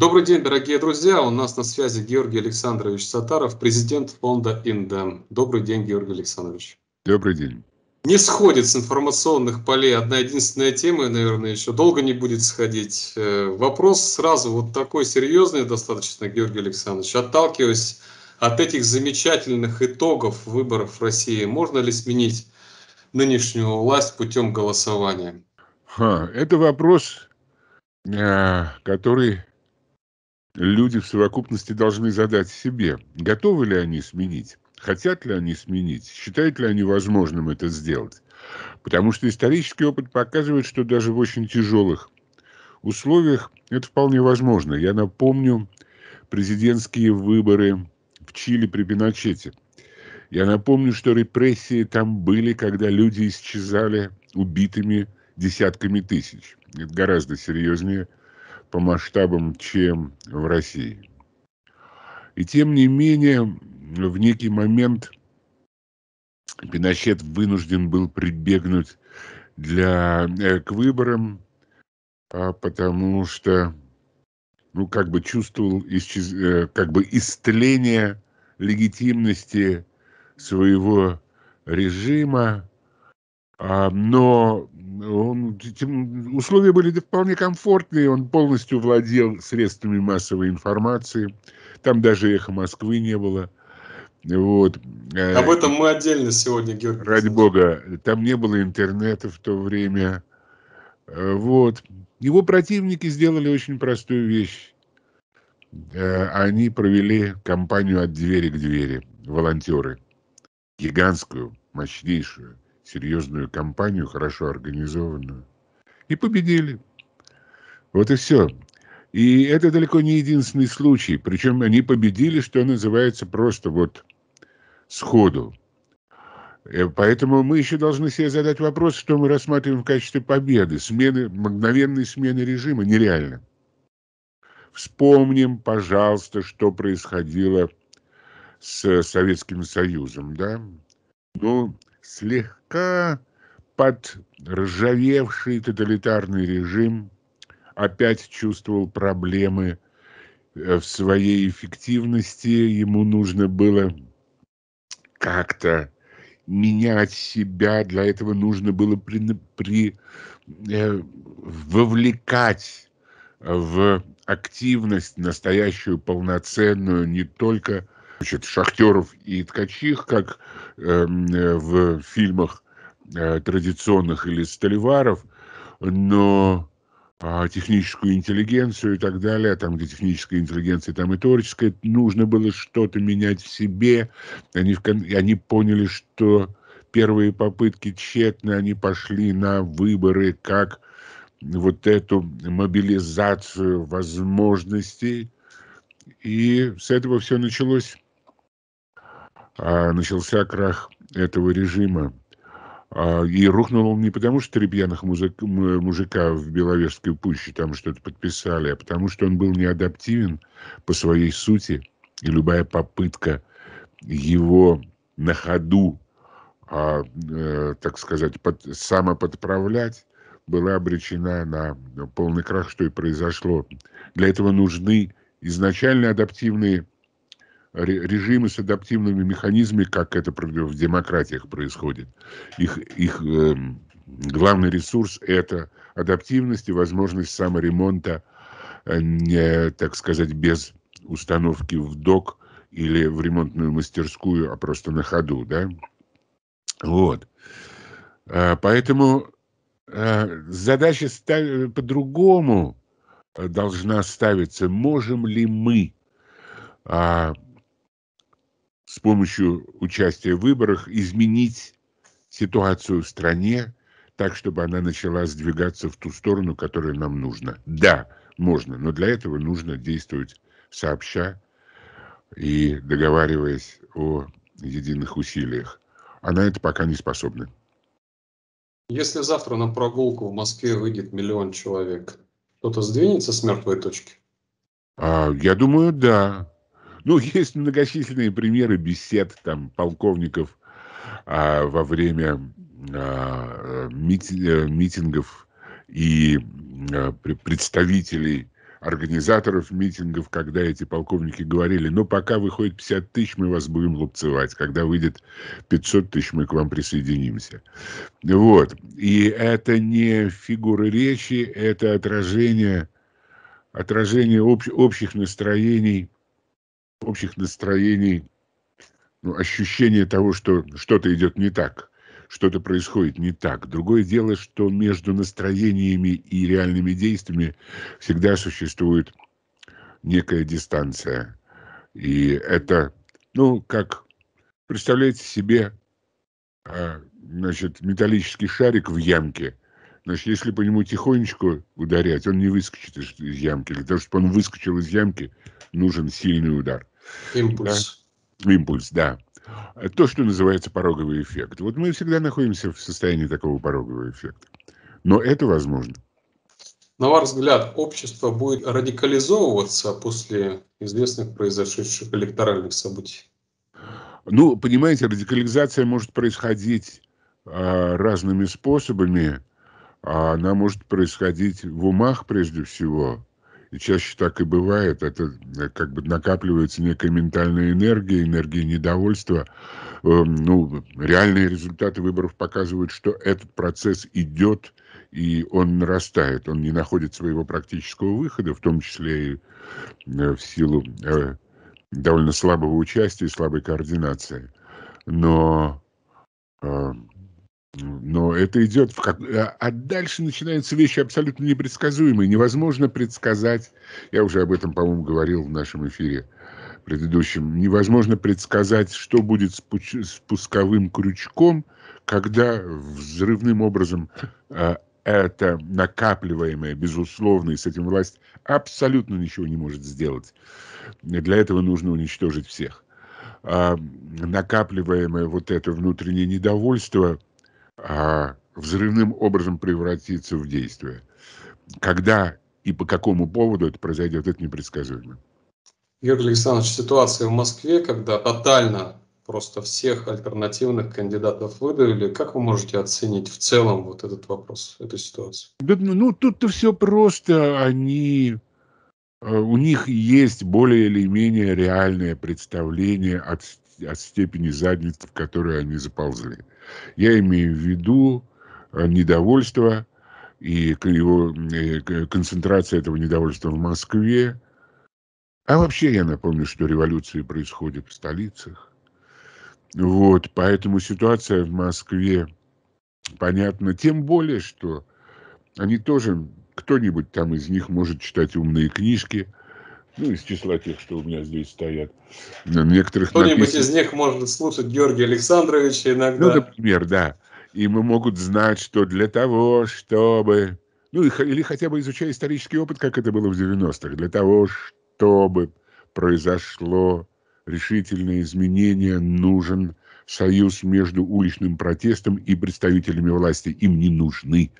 Добрый день, дорогие друзья. У нас на связи Георгий Александрович Сатаров, президент фонда Индем. Добрый день, Георгий Александрович. Добрый день. Не сходит с информационных полей одна единственная тема, наверное, еще долго не будет сходить. Э, вопрос сразу вот такой серьезный достаточно, Георгий Александрович. Отталкиваясь от этих замечательных итогов выборов в России, можно ли сменить нынешнюю власть путем голосования? Ха, это вопрос, э, который люди в совокупности должны задать себе, готовы ли они сменить, хотят ли они сменить, считают ли они возможным это сделать. Потому что исторический опыт показывает, что даже в очень тяжелых условиях это вполне возможно. Я напомню президентские выборы в Чили при Пиночете. Я напомню, что репрессии там были, когда люди исчезали убитыми десятками тысяч. Это гораздо серьезнее – по масштабам, чем в России. И тем не менее, в некий момент Пиночет вынужден был прибегнуть для, э, к выборам, а, потому что ну, как бы чувствовал исчез... Э, как бы истление легитимности своего режима, а, но он, тем, условия были вполне комфортные, он полностью владел средствами массовой информации. Там даже эхо Москвы не было. Вот. Э, Об этом мы отдельно сегодня, Георгий. Ради бога, там не было интернета в то время. Э, вот. Его противники сделали очень простую вещь. Э, они провели кампанию от двери к двери, волонтеры. Гигантскую, мощнейшую серьезную компанию, хорошо организованную. И победили. Вот и все. И это далеко не единственный случай. Причем они победили, что называется, просто вот сходу. Э, поэтому мы еще должны себе задать вопрос, что мы рассматриваем в качестве победы. Смены, мгновенной смены режима нереально. Вспомним, пожалуйста, что происходило с Советским Союзом. Да? Ну, слегка под ржавевший тоталитарный режим опять чувствовал проблемы э, в своей эффективности. Ему нужно было как-то менять себя. Для этого нужно было при, при, э, вовлекать в активность настоящую полноценную не только значит, шахтеров и ткачих, как эм, э, в фильмах э, традиционных или столеваров, но э, техническую интеллигенцию и так далее, там, где техническая интеллигенция, там и творческая, нужно было что-то менять в себе. Они, в, они поняли, что первые попытки тщетны, они пошли на выборы как вот эту мобилизацию возможностей, и с этого все началось. А, начался крах этого режима. А, и рухнул он не потому, что три пьяных музык, мужика в Беловежской пуще там что-то подписали, а потому что он был неадаптивен по своей сути. И любая попытка его на ходу, а, э, так сказать, под, самоподправлять, была обречена на полный крах, что и произошло. Для этого нужны изначально адаптивные режимы с адаптивными механизмами, как это в демократиях происходит. Их, их э, главный ресурс – это адаптивность и возможность саморемонта, э, не, так сказать, без установки в док или в ремонтную мастерскую, а просто на ходу, да? Вот. А, поэтому э, задача э, по-другому должна ставиться. Можем ли мы а, с помощью участия в выборах изменить ситуацию в стране так, чтобы она начала сдвигаться в ту сторону, которая нам нужна. Да, можно, но для этого нужно действовать сообща и договариваясь о единых усилиях. Она а это пока не способна. Если завтра на прогулку в Москве выйдет миллион человек, кто-то сдвинется с мертвой точки? А, я думаю, да. Ну, есть многочисленные примеры бесед там полковников а, во время а, мити, э, митингов и а, представителей организаторов митингов, когда эти полковники говорили, ну, пока выходит 50 тысяч, мы вас будем лупцевать, когда выйдет 500 тысяч, мы к вам присоединимся. Вот. И это не фигура речи, это отражение, отражение об, общих настроений общих настроений, ну, ощущение того, что что-то идет не так, что-то происходит не так. Другое дело, что между настроениями и реальными действиями всегда существует некая дистанция. И это, ну, как представляете себе, а, значит, металлический шарик в ямке. Значит, если по нему тихонечко ударять, он не выскочит из, из ямки. Для того, чтобы он выскочил из ямки, нужен сильный удар. Импульс. Да? Импульс, да. То, что называется пороговый эффект. Вот мы всегда находимся в состоянии такого порогового эффекта. Но это возможно. На ваш взгляд, общество будет радикализовываться после известных произошедших электоральных событий? Ну, понимаете, радикализация может происходить а, разными способами. А она может происходить в умах прежде всего и чаще так и бывает, это э, как бы накапливается некая ментальная энергия, энергия недовольства. Эм, ну, реальные результаты выборов показывают, что этот процесс идет, и он нарастает, он не находит своего практического выхода, в том числе и э, в силу э, довольно слабого участия и слабой координации. Но эм, но это идет в как... А, а дальше начинаются вещи абсолютно непредсказуемые. Невозможно предсказать. Я уже об этом, по-моему, говорил в нашем эфире предыдущем. Невозможно предсказать, что будет с, пуч... с пусковым крючком, когда взрывным образом э, это накапливаемое, безусловно, и с этим власть абсолютно ничего не может сделать. Для этого нужно уничтожить всех. Э, накапливаемое вот это внутреннее недовольство – а, взрывным образом превратиться в действие. Когда и по какому поводу это произойдет, это непредсказуемо. Юрий Александрович, ситуация в Москве, когда тотально просто всех альтернативных кандидатов выдавили. Как вы можете оценить в целом вот этот вопрос, эту ситуацию? Да, ну, ну тут-то все просто. Они, э, у них есть более или менее реальное представление от, от степени задницы, в которую они заползли. Я имею в виду э, недовольство и его э, концентрация этого недовольства в Москве. А вообще я напомню, что революции происходят в столицах. Вот, поэтому ситуация в Москве понятна. Тем более, что они тоже, кто-нибудь там из них может читать умные книжки – ну, из числа тех, что у меня здесь стоят. На некоторых Кто-нибудь написано... из них можно слушать Георгия Александровича иногда. Ну, например, да. И мы могут знать, что для того, чтобы... Ну, или хотя бы изучая исторический опыт, как это было в 90-х, для того, чтобы произошло решительное изменение, нужен союз между уличным протестом и представителями власти. Им не нужны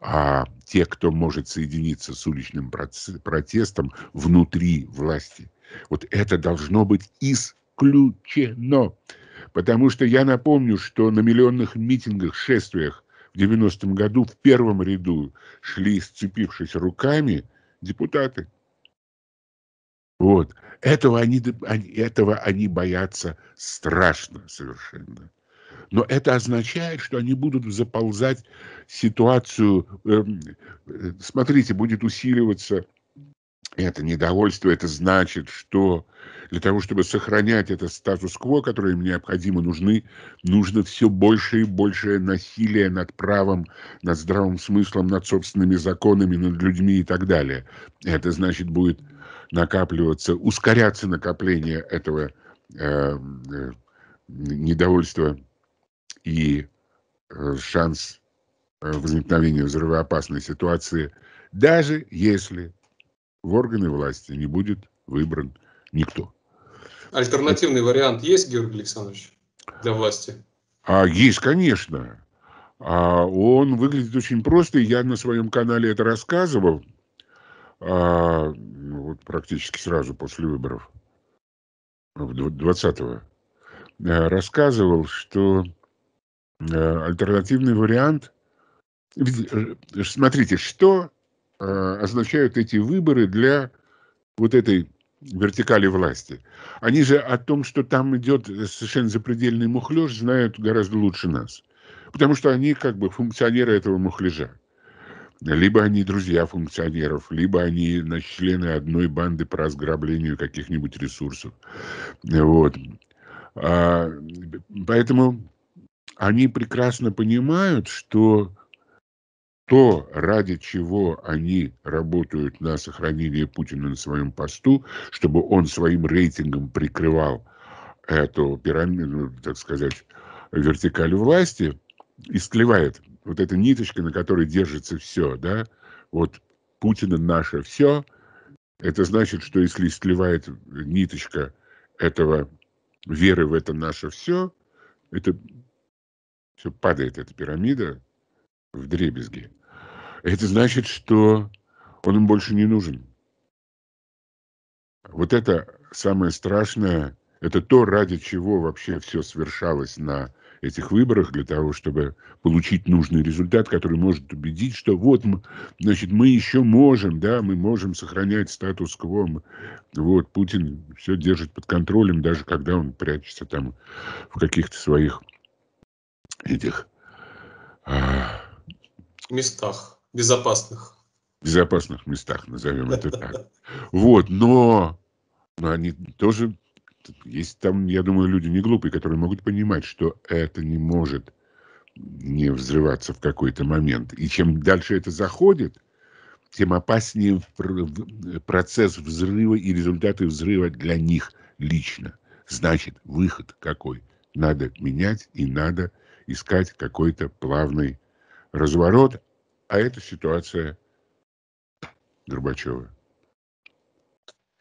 а те, кто может соединиться с уличным протестом внутри власти. Вот это должно быть исключено. Потому что я напомню, что на миллионных митингах, шествиях в 90-м году в первом ряду шли, сцепившись руками, депутаты. Вот. Этого они, этого они боятся страшно совершенно. Но это означает, что они будут заползать ситуацию. Эм, э, смотрите, будет усиливаться это недовольство, это значит, что для того, чтобы сохранять этот статус-кво, который им необходимо, нужны, нужно все больше и больше насилия над правом, над здравым смыслом, над собственными законами, над людьми и так далее. Это значит, будет накапливаться, ускоряться накопление этого э, э, недовольства и э, шанс э, возникновения взрывоопасной ситуации, даже если в органы власти не будет выбран никто. Альтернативный вариант есть, Георгий Александрович, для власти? А, есть, конечно. А он выглядит очень просто. Я на своем канале это рассказывал. А, ну, вот практически сразу после выборов 20-го э, рассказывал, что Э, альтернативный вариант. Э, смотрите, что э, означают эти выборы для вот этой вертикали власти. Они же о том, что там идет совершенно запредельный мухлеж, знают гораздо лучше нас. Потому что они как бы функционеры этого мухляжа. Либо они друзья функционеров, либо они значит, члены одной банды по разграблению каких-нибудь ресурсов. Вот. А, поэтому они прекрасно понимают, что то, ради чего они работают на сохранение Путина на своем посту, чтобы он своим рейтингом прикрывал эту пирамиду, так сказать, вертикаль власти, истлевает вот эта ниточка, на которой держится все, да, вот Путина наше все, это значит, что если истлевает ниточка этого веры в это наше все, это все падает эта пирамида в дребезги, это значит, что он им больше не нужен. Вот это самое страшное, это то, ради чего вообще все свершалось на этих выборах, для того, чтобы получить нужный результат, который может убедить, что вот, значит, мы еще можем, да, мы можем сохранять статус-кво. Вот, Путин все держит под контролем, даже когда он прячется там в каких-то своих этих а, местах безопасных. Безопасных местах, назовем это так. Вот, но, но они тоже есть там, я думаю, люди не глупые, которые могут понимать, что это не может не взрываться в какой-то момент. И чем дальше это заходит, тем опаснее процесс взрыва и результаты взрыва для них лично. Значит, выход какой? Надо менять и надо искать какой-то плавный разворот, а это ситуация Горбачева.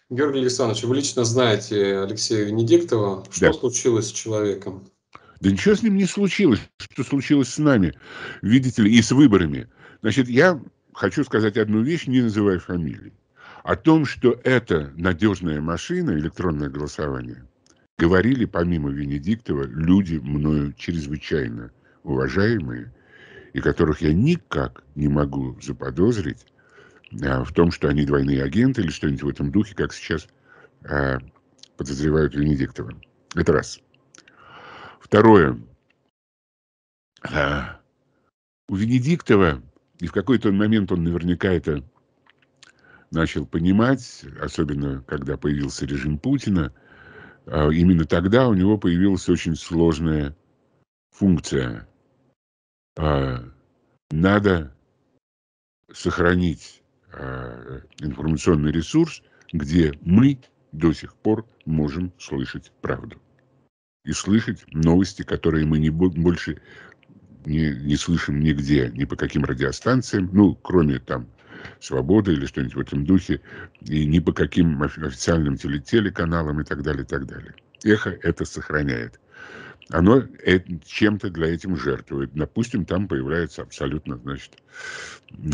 Георгий Александрович, вы лично знаете Алексея Венедиктова. Что да. случилось с человеком? Да ничего с ним не случилось. Что случилось с нами, видите ли, и с выборами. Значит, я хочу сказать одну вещь, не называя фамилий. О том, что это надежная машина, электронное голосование, Говорили, помимо Венедиктова, люди мною чрезвычайно уважаемые, и которых я никак не могу заподозрить а, в том, что они двойные агенты или что-нибудь в этом духе, как сейчас а, подозревают Венедиктова. Это раз. Второе. А, у Венедиктова, и в какой-то момент он наверняка это начал понимать, особенно когда появился режим Путина – а именно тогда у него появилась очень сложная функция. А, надо сохранить а, информационный ресурс, где мы до сих пор можем слышать правду. И слышать новости, которые мы не, больше не, не слышим нигде, ни по каким радиостанциям, ну, кроме там свободы или что-нибудь в этом духе, и ни по каким официальным теле телеканалам и так далее, и так далее. Эхо это сохраняет. Оно э, чем-то для этим жертвует. Допустим, там появляются абсолютно, значит,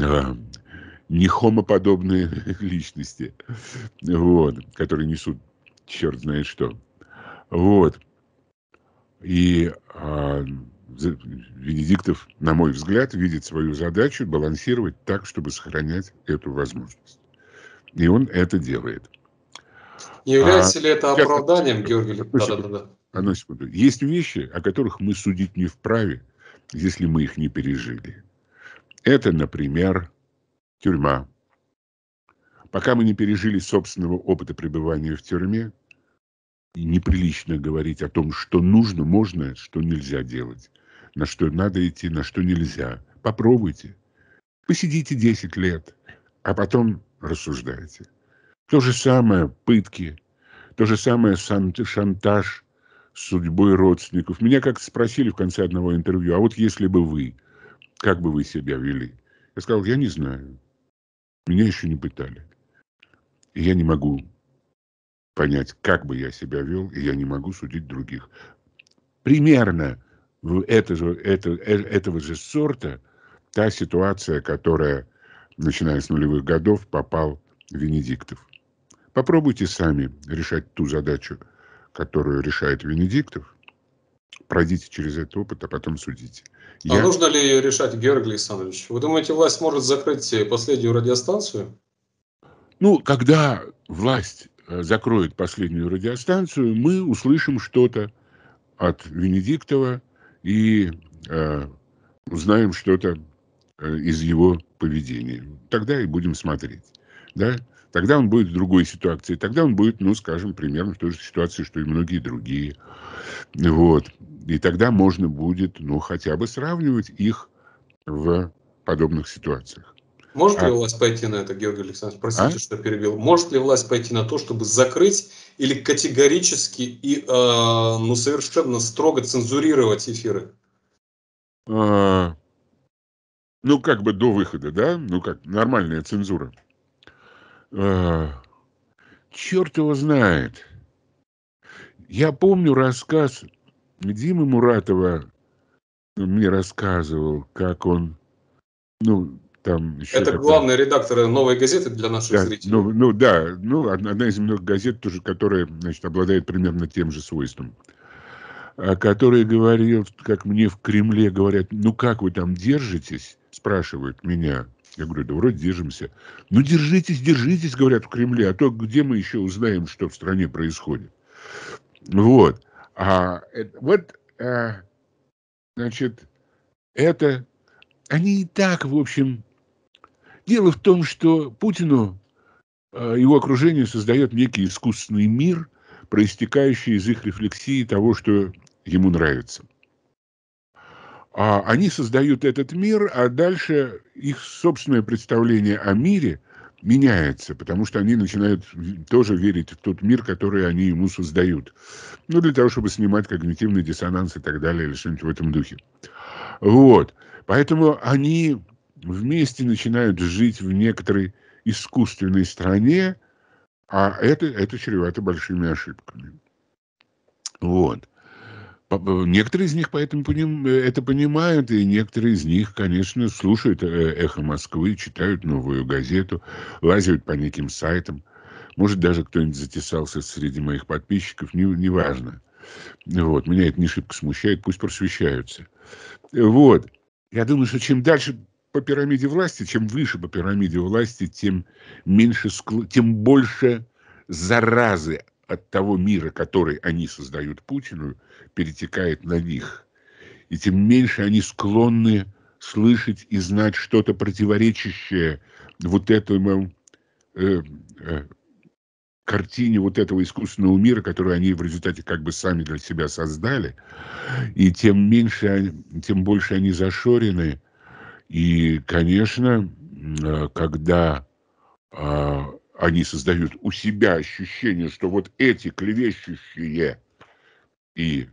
а, нехомоподобные личности, вот, которые несут черт знает что. Вот. И а, Венедиктов, на мой взгляд, видит свою задачу балансировать так, чтобы сохранять эту возможность. И он это делает. Не является а, ли это оправданием, Георгий? Одну да, секунду, да, да, да. Есть вещи, о которых мы судить не вправе, если мы их не пережили. Это, например, тюрьма. Пока мы не пережили собственного опыта пребывания в тюрьме, неприлично говорить о том, что нужно, можно, что нельзя делать на что надо идти, на что нельзя. Попробуйте. Посидите 10 лет, а потом рассуждайте. То же самое пытки, то же самое шантаж судьбой родственников. Меня как-то спросили в конце одного интервью, а вот если бы вы, как бы вы себя вели? Я сказал, я не знаю. Меня еще не пытали. И я не могу понять, как бы я себя вел, и я не могу судить других. Примерно ну, это же, это, э, этого же сорта та ситуация, которая, начиная с нулевых годов, попал Венедиктов. Попробуйте сами решать ту задачу, которую решает Венедиктов. Пройдите через этот опыт, а потом судите. А Я... А нужно ли ее решать, Георгий Александрович? Вы думаете, власть может закрыть э, последнюю радиостанцию? Ну, когда власть э, закроет последнюю радиостанцию, мы услышим что-то от Венедиктова – и э, узнаем что-то э, из его поведения. Тогда и будем смотреть. Да? Тогда он будет в другой ситуации. Тогда он будет, ну, скажем, примерно в той же ситуации, что и многие другие. Вот. И тогда можно будет, ну, хотя бы сравнивать их в подобных ситуациях. Может ли а? власть пойти на это, Георгий Александрович, простите, а? что перебил. Может ли власть пойти на то, чтобы закрыть или категорически и э, ну совершенно строго цензурировать эфиры? А, ну, как бы до выхода, да? Ну, как нормальная цензура. А, черт его знает. Я помню рассказ Димы Муратова э, мне рассказывал, как он ну, там еще... Это такая... главный редактор «Новой газеты» для наших да, зрителей. Ну, ну да, ну одна, одна из многих газет тоже, которая, значит, обладает примерно тем же свойством. А Который говорил, как мне в Кремле говорят, ну как вы там держитесь, спрашивают меня. Я говорю, да вроде держимся. Ну держитесь, держитесь, говорят в Кремле, а то где мы еще узнаем, что в стране происходит. Вот. А, вот, а, значит, это... Они и так, в общем, Дело в том, что Путину э, его окружение создает некий искусственный мир, проистекающий из их рефлексии того, что ему нравится. А они создают этот мир, а дальше их собственное представление о мире меняется, потому что они начинают тоже верить в тот мир, который они ему создают. Ну, для того, чтобы снимать когнитивный диссонанс и так далее, или что-нибудь в этом духе. Вот. Поэтому они вместе начинают жить в некоторой искусственной стране, а это, это чревато большими ошибками. Вот. Некоторые из них поэтому поним, это понимают, и некоторые из них, конечно, слушают э, «Эхо Москвы», читают «Новую газету», лазят по неким сайтам. Может, даже кто-нибудь затесался среди моих подписчиков, неважно. Не, важно. вот, меня это не шибко смущает, пусть просвещаются. Вот. Я думаю, что чем дальше по пирамиде власти, чем выше по пирамиде власти, тем меньше, тем больше заразы от того мира, который они создают Путину, перетекает на них. И тем меньше они склонны слышать и знать что-то противоречащее вот этому э, э, картине вот этого искусственного мира, который они в результате как бы сами для себя создали. И тем меньше, тем больше они зашорены – и, конечно, э, когда а, они создают у себя ощущение, что вот эти клевещущие и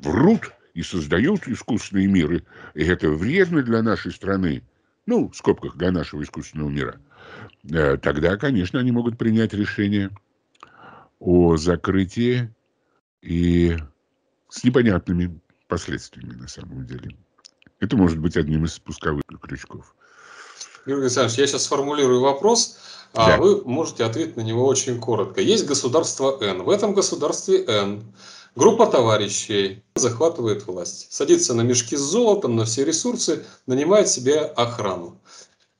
врут, и создают искусственные миры, и это вредно для нашей страны, ну, в скобках, для нашего искусственного мира, э, тогда, конечно, они могут принять решение о закрытии и с непонятными последствиями, на самом деле. Это может быть одним из спусковых крючков. Юрий Александрович, я сейчас сформулирую вопрос, а да. а вы можете ответить на него очень коротко. Есть государство Н. В этом государстве Н группа товарищей захватывает власть, садится на мешки с золотом, на все ресурсы, нанимает себе охрану.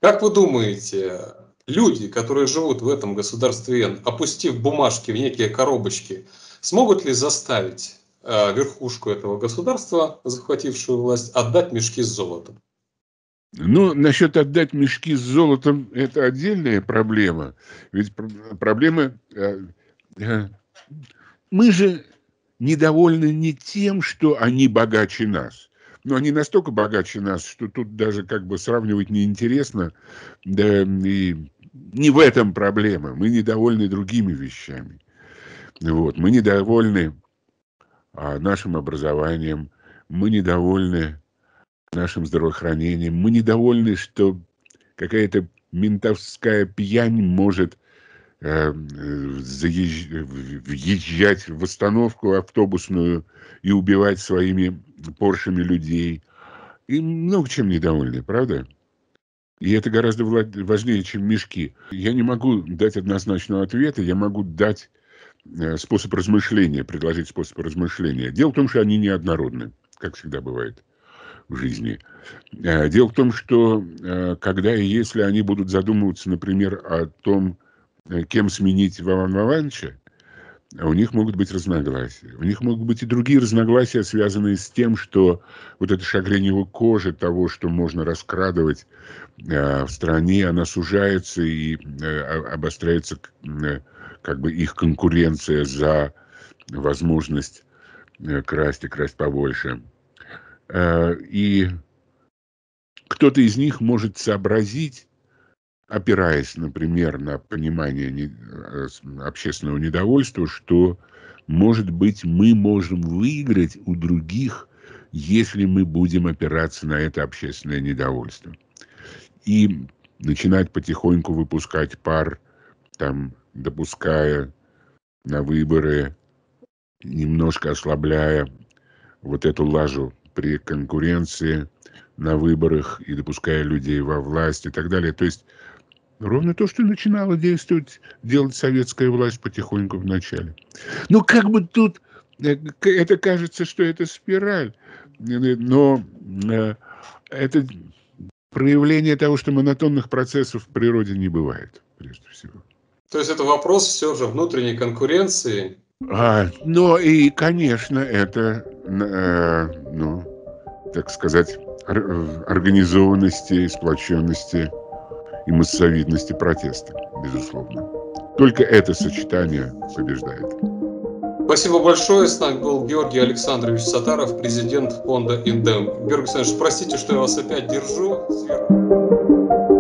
Как вы думаете, люди, которые живут в этом государстве Н, опустив бумажки в некие коробочки, смогут ли заставить Э, верхушку этого государства, захватившую власть, отдать мешки с золотом. Ну, насчет отдать мешки с золотом – это отдельная проблема. Ведь проблема… Э, э, мы же недовольны не тем, что они богаче нас. Но они настолько богаче нас, что тут даже как бы сравнивать неинтересно. Да и не в этом проблема. Мы недовольны другими вещами. Вот. Мы недовольны а, нашим образованием, мы недовольны нашим здравоохранением, мы недовольны, что какая-то ментовская пьянь может э, въезжать в остановку автобусную и убивать своими поршами людей. И много чем недовольны, правда? И это гораздо важнее, чем мешки. Я не могу дать однозначного ответа, я могу дать Э, способ размышления, предложить способ размышления. Дело в том, что они неоднородны, как всегда бывает в жизни. Э, дело в том, что э, когда и если они будут задумываться, например, о том, кем сменить Вован Вованча, у них могут быть разногласия. У них могут быть и другие разногласия, связанные с тем, что вот это шагрень его кожи, того, что можно раскрадывать э, в стране, она сужается и э, обостряется э, как бы их конкуренция за возможность э, красть и красть побольше. Э, и кто-то из них может сообразить, опираясь, например, на понимание э, общественного недовольства, что, может быть, мы можем выиграть у других, если мы будем опираться на это общественное недовольство. И начинать потихоньку выпускать пар там допуская на выборы, немножко ослабляя вот эту лажу при конкуренции на выборах и допуская людей во власть и так далее. То есть ровно то, что начинало действовать, делать советская власть потихоньку в начале. Ну, как бы тут, э, это кажется, что это спираль, э, но э, это проявление того, что монотонных процессов в природе не бывает, прежде всего. То есть это вопрос все же внутренней конкуренции. А, ну и, конечно, это, э, ну, так сказать, организованности, сплоченности и массовидности протеста, безусловно. Только это сочетание побеждает. Спасибо большое. С нами был Георгий Александрович Сатаров, президент фонда «Индем». Георгий Александрович, простите, что я вас опять держу. Сверху.